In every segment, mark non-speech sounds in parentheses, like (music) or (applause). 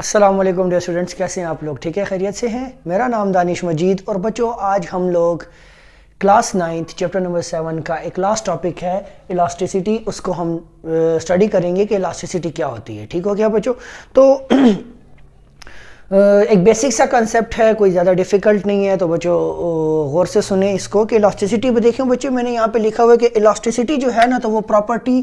Aslam dear students कैसे हैं आप लोग ठीक है खैरियत से हैं मेरा नाम दानिश मजीद और बच्चों आज हम लोग class ninth chapter number seven का एक लास्ट टॉपिक है इलास्टिसिटी उसको हम स्टडी करेंगे कि इलास्टिसिटी क्या होती है ठीक हो गया बच्चों तो (clears throat) एक बेसिक सा कंसेप्ट है कोई ज़्यादा डिफ़िकल्ट नहीं है तो बच्चों गौर से सुने इसको कि इलास्टिसिटी देखें बच्चों मैंने यहाँ पे लिखा हुआ है कि इलास्टिसिटी जो है ना तो वो प्रॉपर्टी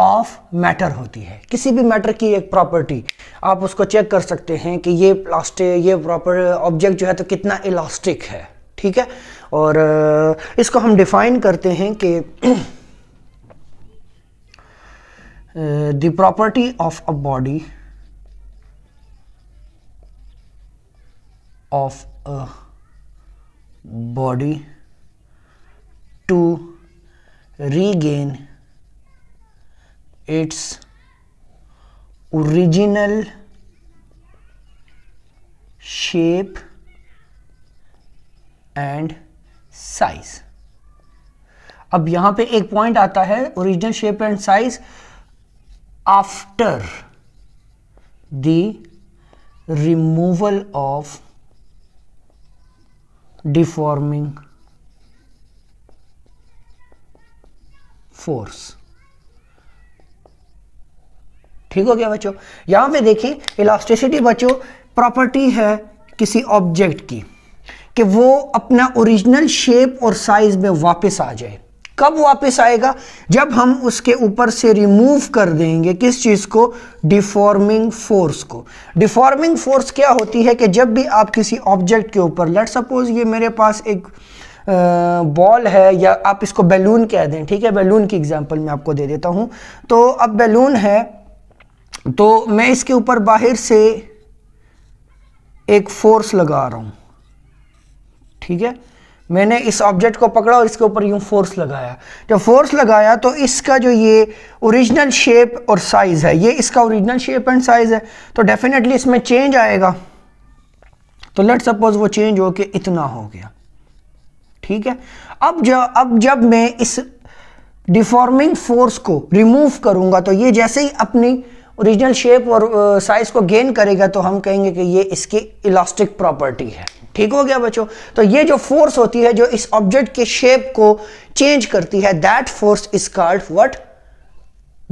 ऑफ मैटर होती है किसी भी मैटर की एक प्रॉपर्टी आप उसको चेक कर सकते हैं कि ये प्लास्टिक ये प्रॉपर ऑब्जेक्ट जो है तो कितना इलास्टिक है ठीक है और इसको हम डिफाइन करते हैं कि the property of a body of a body to regain its original shape and size अब यहां पे एक पॉइंट आता है original shape and size after the removal of deforming force ठीक हो गया बच्चों यहां पे देखिए इलास्टिसिटी बच्चों प्रॉपर्टी है किसी ऑब्जेक्ट की कि वो अपना ओरिजिनल शेप और साइज में वापस आ जाए कब वापस आएगा जब हम उसके ऊपर से रिमूव कर देंगे किस चीज़ को डिफॉर्मिंग फोर्स को डिफॉर्मिंग फोर्स क्या होती है कि जब भी आप किसी ऑब्जेक्ट के ऊपर लेट सपोज ये मेरे पास एक बॉल है या आप इसको बैलून कह दें ठीक है बैलून की एग्जांपल मैं आपको दे देता हूं तो अब बैलून है तो मैं इसके ऊपर बाहर से एक फोर्स लगा रहा हूं ठीक है मैंने इस ऑब्जेक्ट को पकड़ा और इसके ऊपर यूं फोर्स लगाया जब फोर्स लगाया तो इसका जो ये ओरिजिनल शेप और साइज़ है ये इसका ओरिजिनल शेप एंड साइज़ है तो डेफिनेटली इसमें चेंज आएगा तो लेट सपोज वो चेंज हो के इतना हो गया ठीक है अब जब अब जब मैं इस डिफॉर्मिंग फोर्स को रिमूव करूंगा तो ये जैसे ही अपनी ओरिजिनल शेप और साइज uh, को गेन करेगा तो हम कहेंगे कि ये इसकी इलास्टिक प्रॉपर्टी है ठीक हो गया बच्चों तो ये जो फोर्स होती है जो इस ऑब्जेक्ट के शेप को चेंज करती है that force is called what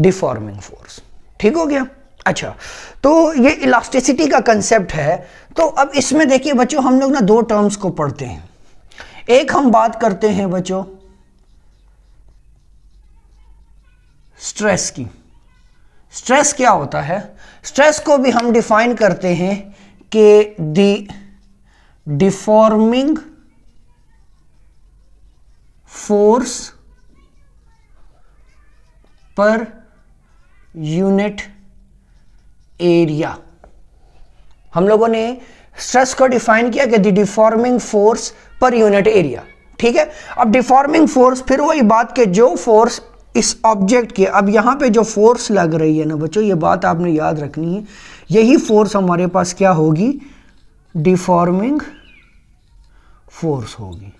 deforming force ठीक हो गया अच्छा तो ये इलास्टिसिटी का कंसेप्ट है तो अब इसमें देखिए बच्चों हम लोग ना दो टर्म्स को पढ़ते हैं एक हम बात करते हैं बच्चों स्ट्रेस की स्ट्रेस क्या होता है स्ट्रेस को भी हम डिफाइन करते हैं कि the deforming force per unit area हम लोगों ने स्ट्रेस को डिफाइन किया कि the deforming force per unit area ठीक है अब डिफॉर्मिंग फोर्स फिर वही बात के जो फोर्स इस ऑब्जेक्ट के अब यहाँ पे जो फोर्स लग रही है ना बच्चों ये बात आपने याद रखनी है यही फोर्स हमारे पास क्या होगी डिफॉर्मिंग फोर्स होगी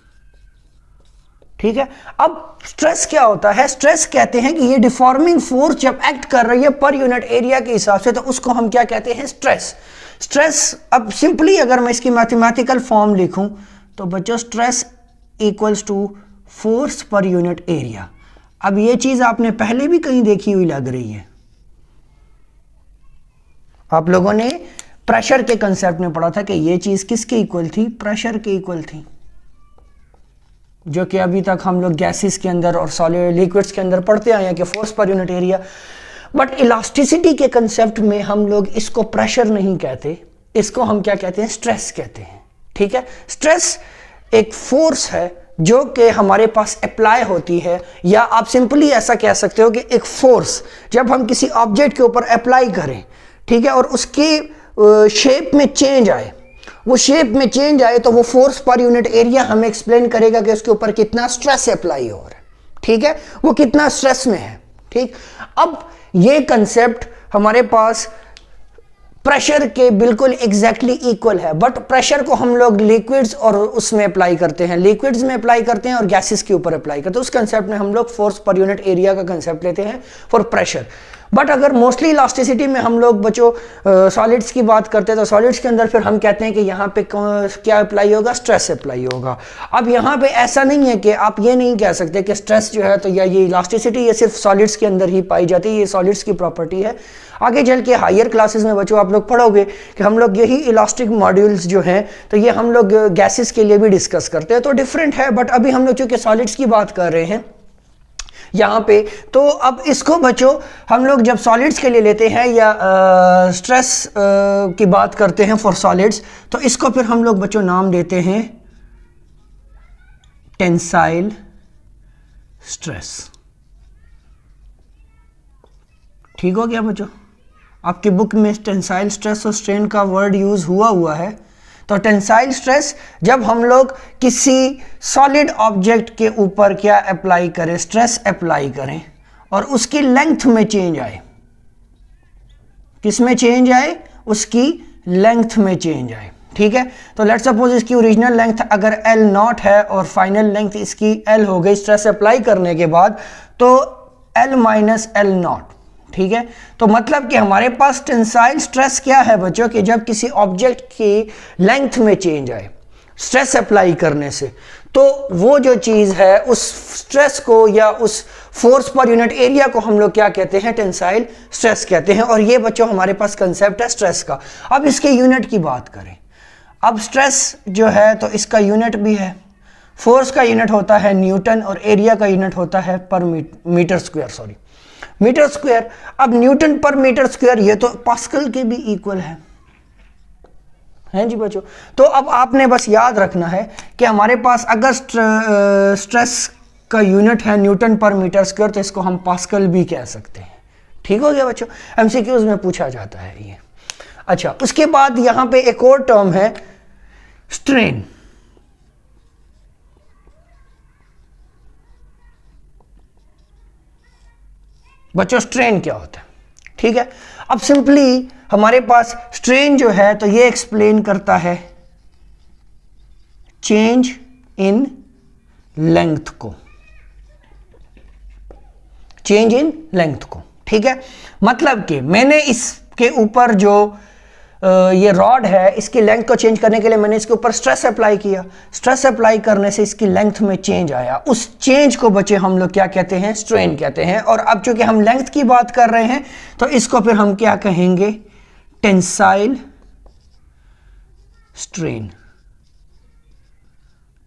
ठीक है अब स्ट्रेस क्या होता है स्ट्रेस कहते हैं कि ये डिफॉर्मिंग फोर्स जब एक्ट कर रही है पर यूनिट एरिया के हिसाब से तो उसको हम क्या कहते हैं स्ट्रेस स्ट्रेस अब सिंपली अगर मैं इसकी मैथमेटिकल फॉर्म लिखूं तो बच्चों stress equals to force per unit area अब ये चीज़ आपने पहले भी कहीं देखी हुई लग रही है आप लोगों ने प्रेशर के कंसेप्ट में पढ़ा था कि ये चीज़ किसके इक्वल थी प्रेशर के इक्वल थी जो कि अभी तक हम लोग गैसेस के अंदर और सॉलिड लिक्विड्स के अंदर पढ़ते आए हैं कि force per unit area but elasticity के कंसेप्ट में हम लोग इसको प्रेशर नहीं कहते इसको हम क्या कहते हैं स्ट्रेस कहते हैं ठीक है स्ट्रेस एक फोर्स है जो कि हमारे पास अप्लाई होती है या आप सिंपली ऐसा कह सकते हो कि एक फोर्स जब हम किसी ऑब्जेक्ट के ऊपर अप्लाई करें ठीक है और उसके शेप में चेंज आए वो शेप में चेंज आए तो वो फोर्स पर यूनिट एरिया हमें एक्सप्लेन करेगा कि उसके ऊपर कितना स्ट्रेस अप्लाई हो रहा है ठीक है वो कितना स्ट्रेस में है ठीक अब ये कंसेप्ट हमारे पास प्रेशर के बिल्कुल एग्जैक्टली exactly इक्वल है बट प्रेशर को हम लोग लिक्विड्स और उसमें अप्लाई करते हैं लिक्विड्स में अप्लाई करते हैं और गैसेस के ऊपर अप्लाई करते हैं तो उस कंसेप्ट में हम लोग फोर्स पर यूनिट एरिया का कंसेप्ट लेते हैं फॉर प्रेशर बट अगर मोस्टली इलास्टिसिटी में हम लोग बच्चों सॉलिड्स की बात करते हैं तो सॉलिड्स के अंदर फिर हम कहते हैं कि यहाँ पे क्या अप्लाई होगा स्ट्रेस अप्लाई होगा अब यहाँ पे ऐसा नहीं है कि आप ये नहीं कह सकते कि स्ट्रेस जो है तो या ये इलास्टिसिटी ये सिर्फ सॉलिड्स के अंदर ही पाई जाती है ये सॉलिड्स की प्रॉपर्टी है आगे चल के हायर क्लासेस में बच्चों आप लोग पढ़ोगे कि हम लोग यही इलास्टिक मॉड्यूल्स जो हैं तो ये हम लोग गैसेस के लिए भी डिस्कस करते हैं तो डिफरेंट है बट अभी हम लोग चूँकि सॉलिड्स की बात कर रहे हैं यहाँ पे तो अब इसको बचो हम लोग जब सॉलिड्स के लिए लेते हैं या आ, स्ट्रेस आ, की बात करते हैं फॉर सॉलिड्स तो इसको फिर हम लोग बच्चों नाम देते हैं टेंसाइल स्ट्रेस ठीक हो गया बच्चों आपकी बुक में टेंसाइल स्ट्रेस और स्ट्रेन का वर्ड यूज़ हुआ हुआ है तो टेंसाइल स्ट्रेस जब हम लोग किसी सॉलिड ऑब्जेक्ट के ऊपर क्या अप्लाई करें स्ट्रेस अप्लाई करें और उसकी लेंथ में चेंज आए किस में चेंज आए उसकी लेंथ में चेंज आए ठीक है तो लेट सपोज इसकी ओरिजिनल लेंथ अगर एल नॉट है और फाइनल लेंथ इसकी एल हो गई स्ट्रेस अप्लाई करने के बाद तो एल माइनस एल नॉट ठीक है तो मतलब कि हमारे पास टेंसाइल स्ट्रेस क्या है बच्चों कि जब किसी ऑब्जेक्ट की लेंथ में चेंज आए स्ट्रेस अप्लाई करने से तो वो जो चीज़ है उस स्ट्रेस को या उस फोर्स पर यूनिट एरिया को हम लोग क्या कहते हैं टेंसाइल स्ट्रेस कहते हैं और ये बच्चों हमारे पास कंसेप्ट है स्ट्रेस का अब इसके यूनिट की बात करें अब स्ट्रेस जो है तो इसका यूनिट भी है फोर्स का यूनिट होता है न्यूटन और एरिया का यूनिट होता है पर metre square sorry metre square अब न्यूटन पर मीटर स्क्वायर ये तो पास्कल के भी इक्वल है हैं जी बच्चों तो अब आपने बस याद रखना है कि हमारे पास अगर स्ट्रेस का यूनिट है न्यूटन पर मीटर स्क्वायर तो इसको हम पास्कल भी कह सकते हैं ठीक हो गया बच्चों एमसीक्यूज में पूछा जाता है ये अच्छा उसके बाद यहां पे एक और टर्म है स्ट्रेन बच्चों स्ट्रेन क्या होता है ठीक है अब सिंपली हमारे पास स्ट्रेन जो है तो ये एक्सप्लेन करता है चेंज इन लेंथ को चेंज इन लेंथ को ठीक है मतलब कि मैंने इसके ऊपर जो ये रॉड है इसकी लेंथ को चेंज करने के लिए मैंने इसके ऊपर स्ट्रेस अप्लाई किया स्ट्रेस अप्लाई करने से इसकी लेंथ में चेंज आया उस चेंज को बचे हम लोग क्या कहते हैं स्ट्रेन कहते हैं और अब चूंकि हम लेंथ की बात कर रहे हैं तो इसको फिर हम क्या कहेंगे टेंसाइल स्ट्रेन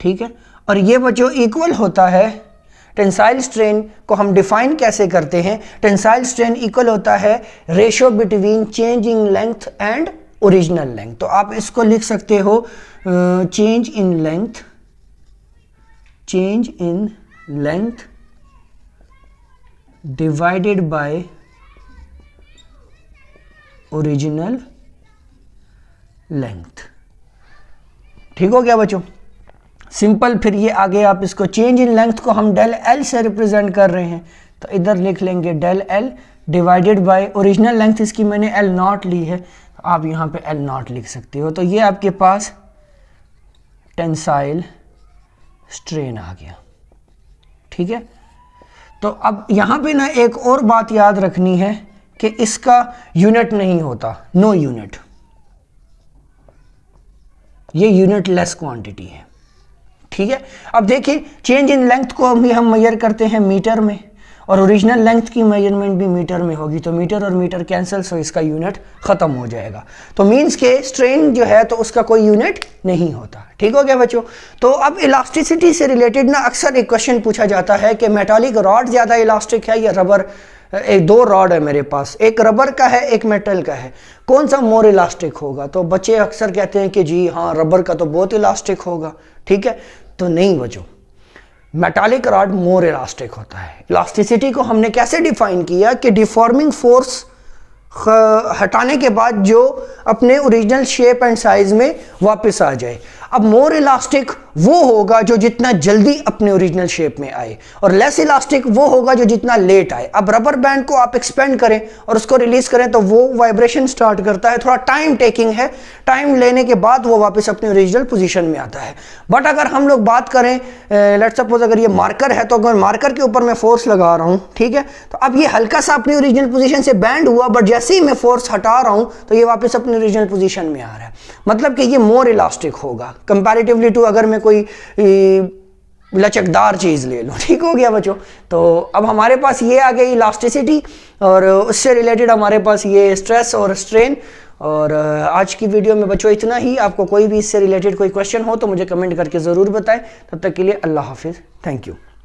ठीक है और ये बच्चों इक्वल होता है टेंसाइल स्ट्रेन को हम डिफाइन कैसे करते हैं टेंसाइल स्ट्रेन इक्वल होता है ratio between change in length and original length तो आप इसको लिख सकते हो change in length change in length divided by original length ठीक हो गया बच्चों सिंपल फिर ये आगे आप इसको चेंज इन लेंथ को हम डेल एल से रिप्रेजेंट कर रहे हैं तो इधर लिख लेंगे del L divided by original length इसकी मैंने एल नॉट ली है आप यहाँ पे एल नॉट लिख सकते हो तो ये आपके पास टेंसाइल स्ट्रेन आ गया ठीक है तो अब यहाँ पे ना एक और बात याद रखनी है कि इसका यूनिट नहीं होता नो यूनिट ये यूनिट लेस क्वांटिटी है ठीक है अब देखिए चेंज इन लेंथ को भी हम मेजर करते हैं मीटर में और ओरिजिनल लेंथ की मेजरमेंट भी मीटर में होगी तो मीटर और मीटर कैंसिल सो इसका यूनिट ख़त्म हो जाएगा तो मीन्स के स्ट्रेन जो है तो उसका कोई यूनिट नहीं होता ठीक हो गया बच्चों तो अब इलास्टिसिटी से रिलेटेड ना अक्सर एक क्वेश्चन पूछा जाता है कि मेटालिक रॉड ज़्यादा इलास्टिक है या रबर एक दो रॉड है मेरे पास एक रबर का है एक मेटल का है कौन सा मोर इलास्टिक होगा तो बच्चे अक्सर कहते हैं कि जी हाँ रबर का तो बहुत इलास्टिक होगा ठीक है तो नहीं बचो मेटालिक रॉड मोर इलास्टिक होता है इलास्टिसिटी को हमने कैसे डिफाइन किया कि डिफॉर्मिंग फोर्स हटाने के बाद जो अपने ओरिजिनल शेप एंड साइज में वापस आ जाए अब मोर इलास्टिक वो होगा जो जितना जल्दी अपने ओरिजिनल शेप में आए और लेस इलास्टिक वो होगा जो जितना लेट आए अब रबर बैंड को आप एक्सपेंड करें और उसको रिलीज करें तो वो वाइब्रेशन स्टार्ट करता है थोड़ा टाइम टेकिंग है टाइम लेने के बाद वो वापस अपने ओरिजिनल पोजीशन में आता है बट अगर हम लोग बात करें लेट सपोज अगर ये मार्कर है तो अगर मार्कर के ऊपर मैं फोर्स लगा रहा हूँ ठीक है तो अब ये हल्का सा अपनी ओरिजिनल पोजिशन से बैंड हुआ बट जैसे ही मैं फोर्स हटा रहा हूँ तो ये वापस अपने ओरिजिनल पोजिशन में आ रहा है मतलब कि ये मोर इलास्टिक होगा कंपैरेटिवली टू अगर मैं कोई लचकदार चीज़ ले लूँ (laughs) ठीक हो गया बच्चों तो अब हमारे पास ये आ गई इलास्टिसिटी और उससे रिलेटेड हमारे पास ये स्ट्रेस और स्ट्रेन और आज की वीडियो में बच्चों इतना ही आपको कोई भी इससे रिलेटेड कोई क्वेश्चन हो तो मुझे कमेंट करके ज़रूर बताएं तब तक के लिए अल्लाह हाफिज़ थैंक यू